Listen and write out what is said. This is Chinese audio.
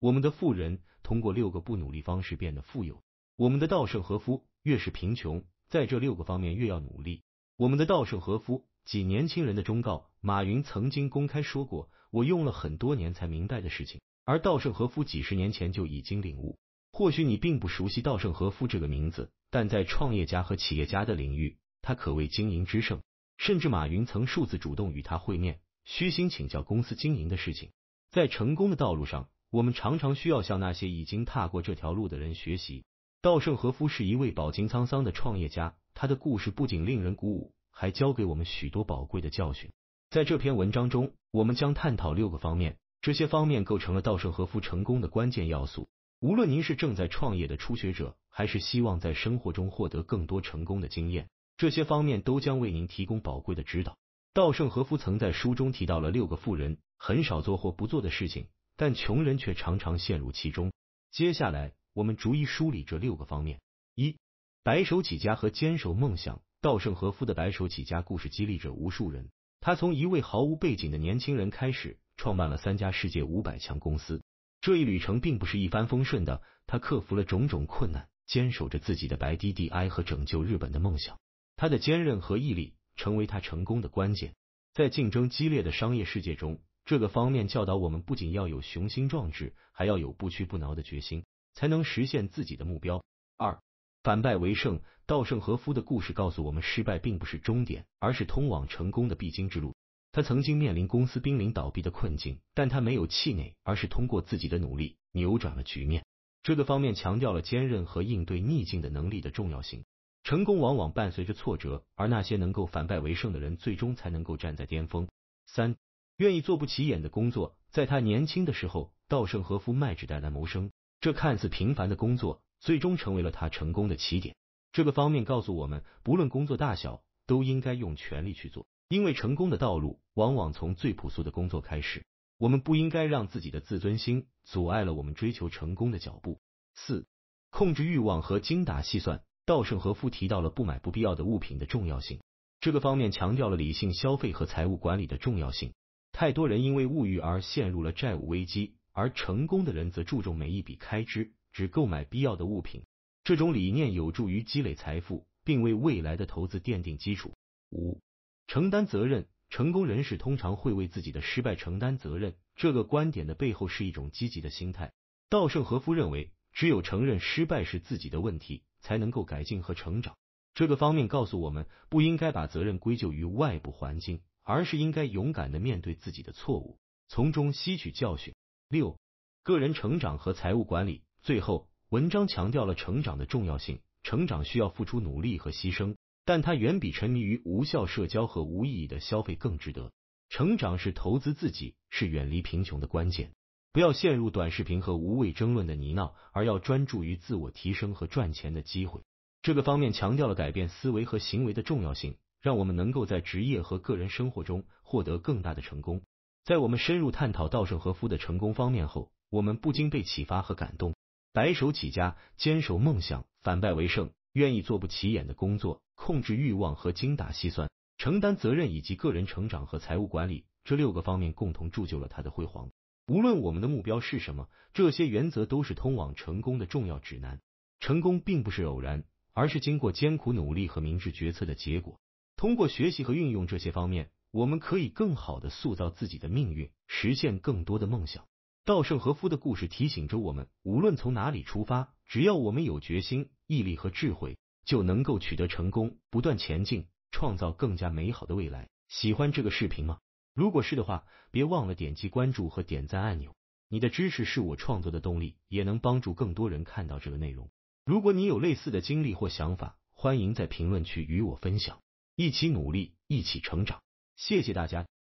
我们的富人通过六个不努力方式变得富有。我们的稻盛和夫越是贫穷，在这六个方面越要努力。我们的稻盛和夫几年轻人的忠告，马云曾经公开说过：“我用了很多年才明白的事情。”而稻盛和夫几十年前就已经领悟。或许你并不熟悉稻盛和夫这个名字，但在创业家和企业家的领域，他可谓经营之圣。甚至马云曾数次主动与他会面，虚心请教公司经营的事情。在成功的道路上。我们常常需要向那些已经踏过这条路的人学习。稻盛和夫是一位饱经沧桑的创业家，他的故事不仅令人鼓舞，还教给我们许多宝贵的教训。在这篇文章中，我们将探讨六个方面，这些方面构成了稻盛和夫成功的关键要素。无论您是正在创业的初学者，还是希望在生活中获得更多成功的经验，这些方面都将为您提供宝贵的指导。稻盛和夫曾在书中提到了六个富人很少做或不做的事情。但穷人却常常陷入其中。接下来，我们逐一梳理这六个方面：一、白手起家和坚守梦想。稻盛和夫的白手起家故事激励着无数人。他从一位毫无背景的年轻人开始，创办了三家世界五百强公司。这一旅程并不是一帆风顺的，他克服了种种困难，坚守着自己的白 D D I 和拯救日本的梦想。他的坚韧和毅力成为他成功的关键。在竞争激烈的商业世界中。这个方面教导我们，不仅要有雄心壮志，还要有不屈不挠的决心，才能实现自己的目标。二，反败为胜。稻盛和夫的故事告诉我们，失败并不是终点，而是通往成功的必经之路。他曾经面临公司濒临倒闭的困境，但他没有气馁，而是通过自己的努力扭转了局面。这个方面强调了坚韧和应对逆境的能力的重要性。成功往往伴随着挫折，而那些能够反败为胜的人，最终才能够站在巅峰。三。愿意做不起眼的工作。在他年轻的时候，稻盛和夫卖纸带来谋生。这看似平凡的工作，最终成为了他成功的起点。这个方面告诉我们，不论工作大小，都应该用全力去做，因为成功的道路往往从最朴素的工作开始。我们不应该让自己的自尊心阻碍了我们追求成功的脚步。四、控制欲望和精打细算。稻盛和夫提到了不买不必要的物品的重要性。这个方面强调了理性消费和财务管理的重要性。太多人因为物欲而陷入了债务危机，而成功的人则注重每一笔开支，只购买必要的物品。这种理念有助于积累财富，并为未来的投资奠定基础。五、承担责任，成功人士通常会为自己的失败承担责任。这个观点的背后是一种积极的心态。稻盛和夫认为，只有承认失败是自己的问题，才能够改进和成长。这个方面告诉我们，不应该把责任归咎于外部环境。而是应该勇敢的面对自己的错误，从中吸取教训。六、个人成长和财务管理。最后，文章强调了成长的重要性，成长需要付出努力和牺牲，但它远比沉迷于无效社交和无意义的消费更值得。成长是投资自己，是远离贫穷的关键。不要陷入短视频和无谓争论的泥淖，而要专注于自我提升和赚钱的机会。这个方面强调了改变思维和行为的重要性。让我们能够在职业和个人生活中获得更大的成功。在我们深入探讨稻盛和夫的成功方面后，我们不禁被启发和感动。白手起家、坚守梦想、反败为胜、愿意做不起眼的工作、控制欲望和精打细算、承担责任以及个人成长和财务管理这六个方面共同铸就了他的辉煌。无论我们的目标是什么，这些原则都是通往成功的重要指南。成功并不是偶然，而是经过艰苦努力和明智决策的结果。通过学习和运用这些方面，我们可以更好的塑造自己的命运，实现更多的梦想。稻盛和夫的故事提醒着我们，无论从哪里出发，只要我们有决心、毅力和智慧，就能够取得成功，不断前进，创造更加美好的未来。喜欢这个视频吗？如果是的话，别忘了点击关注和点赞按钮。你的支持是我创作的动力，也能帮助更多人看到这个内容。如果你有类似的经历或想法，欢迎在评论区与我分享。一起努力，一起成长。谢谢大家。